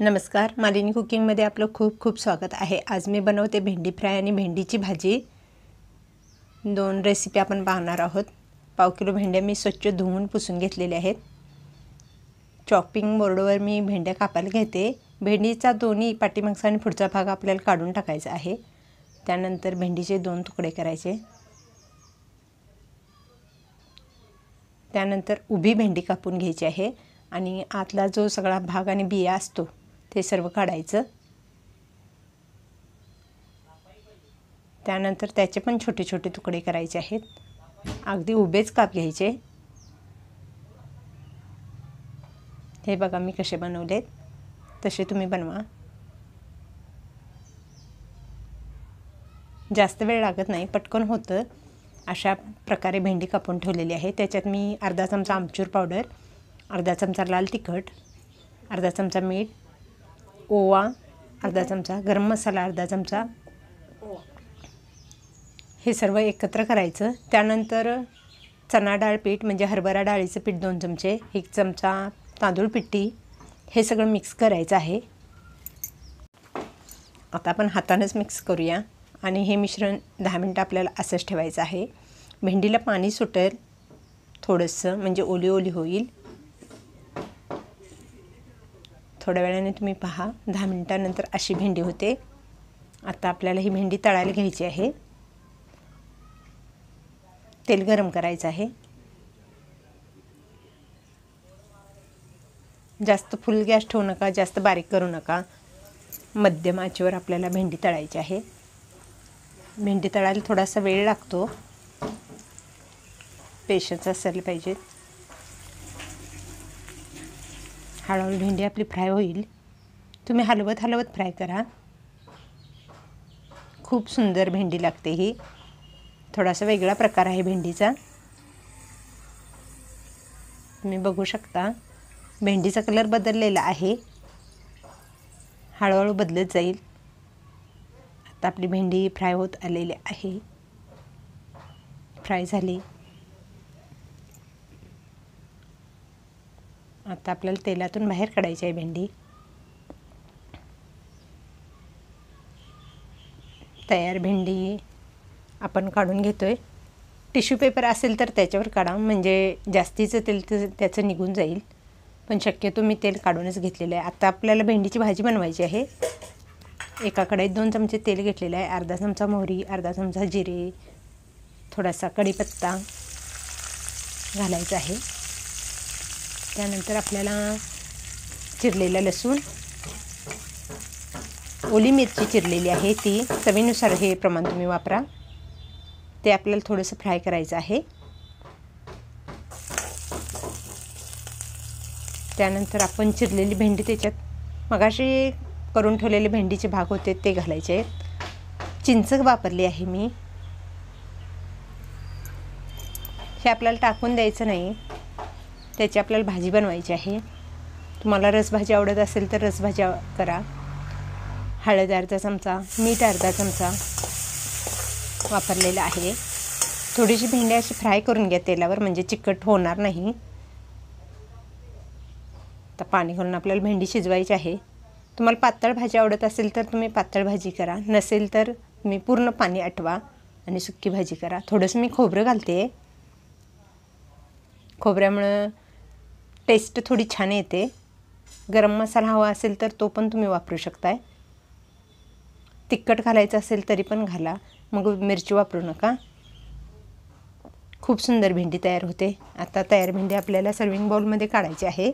नमस्कार मालिनी कुकिंगमध्ये आपलं खूप खूप स्वागत आहे आज मी बनवते भेंडी फ्राय आणि भेंडीची भाजी दोन रेसिपी आपण पाहणार आहोत पाव किलो भेंड्या मी स्वच्छ धुवून पुसून घेतलेल्या आहेत चॉपिंग बोर्डवर मी भेंड्या कापायला घेते भेंडीचा दोन्ही पाठीमागचा आणि पुढचा भाग आपल्याला काढून टाकायचा आहे त्यानंतर भेंडीचे दोन तुकडे करायचे त्यानंतर उभी भेंडी कापून घ्यायची आहे आणि आतला जो सगळा भाग आणि बिया असतो ते सर्व काढायचं त्यानंतर त्याचे पण छोटे छोटे तुकडे करायचे आहेत अगदी उभेच काप घ्यायचे हे बघा मी कसे बनवलेत तसे तुम्ही बनवा जास्त वेळ लागत नाही पटकन होतं अशा प्रकारे भेंडी कापून ठेवलेली आहे त्याच्यात मी अर्धा चमचा आमचूर पावडर अर्धा चमचा लाल तिखट अर्धा चमचा मीठ ओवा अर्धा चमचा गरम मसाला अर्धा चमचा हे सर्व एकत्र करायचं त्यानंतर चणा डाळ पीठ म्हणजे हरभरा डाळीचं पीठ दोन चमचे एक चमचा तांदूळ पिट्टी हे सगळं मिक्स करायचं आहे आता आपण हातानंच मिक्स करूया आणि हे मिश्रण दहा मिनटं आपल्याला असंच ठेवायचं आहे भेंडीला पाणी सुटेल थोडंसं म्हणजे ओली ओली होईल थोड्या वेळाने तुम्ही पहा दहा मिनटानंतर अशी भेंडी होते आता आपल्याला ही भेंडी तळायला घ्यायची आहे तेल गरम करायचं आहे जास्त फुल गॅस ठेवू नका जास्त बारीक करू नका मध्यम आचेवर आपल्याला भेंडी तळायची आहे भेंडी तळायला थोडासा वेळ लागतो पेशन्स असायला पाहिजेत हळूहळू भेंडी आपली फ्राय होईल तुम्ही हलवत हलवत फ्राय करा खूप सुंदर भेंडी लागते ही थोडासा वेगळा प्रकार आहे भेंडीचा तुम्ही बघू शकता भेंडीचा कलर बदललेला आहे हळूहळू बदलत जाईल आता आपली भेंडी फ्राय होत आलेली आहे फ्राय झाली आता आपल्याला तेलातून बाहेर काढायची आहे भेंडी तयार भेंडी आपण काढून घेतो आहे टिश्यू पेपर असेल तर त्याच्यावर काढा म्हणजे जास्तीचं तेल त्याचं निघून जाईल पण शक्यतो मी तेल काढूनच घेतलेलं आहे आता आपल्याला भेंडीची भाजी बनवायची आहे एकाकडे दोन चमचे तेल घेतलेलं आहे अर्धा चमचा मोहरी अर्धा चमचा जिरे थोडासा कढीपत्ता घालायचा आहे त्यानंतर आपल्याला चिरलेला लसूण ओली मिरची चिरलेली आहे ती चवीनुसार हे प्रमाण तुम्ही वापरा ते आपल्याला थोडंसं फ्राय करायचं आहे त्यानंतर आपण चिरलेली भेंडी त्याच्यात मगाशी करून ठेवलेले भेंडीचे भाग होते ते घालायचे आहेत चिंचक वापरली आहे मी हे आपल्याला टाकून द्यायचं नाही त्याची आपल्याला भाजी बनवायची आहे तुम्हाला रसभाजी आवडत असेल तर रसभाज्या करा हळद अर्धा चमचा मीठ अर्धा चमचा वापरलेला आहे थोडीशी भेंडी अशी फ्राय करून घ्या तेलावर म्हणजे चिकट होणार नाही आता पाणी घालून आपल्याला भेंडी शिजवायची आहे तुम्हाला पातळ भाजी आवडत असेल तर तुम्ही पातळ भाजी करा नसेल तर तुम्ही पूर्ण पाणी आठवा आणि सुक्की भाजी करा थोडंसं मी खोबरं घालते खोबऱ्यामुळं टेस्ट थोडी छान येते गरम मसाला हवा असेल तर तो पण तुम्ही वापरू शकताय तिखट घालायचं असेल तरी पण घाला मग मिरची वापरू नका खूप सुंदर भेंडी तयार होते आता तयार भेंडी आपल्याला सर्विंग बाउलमध्ये काढायची आहे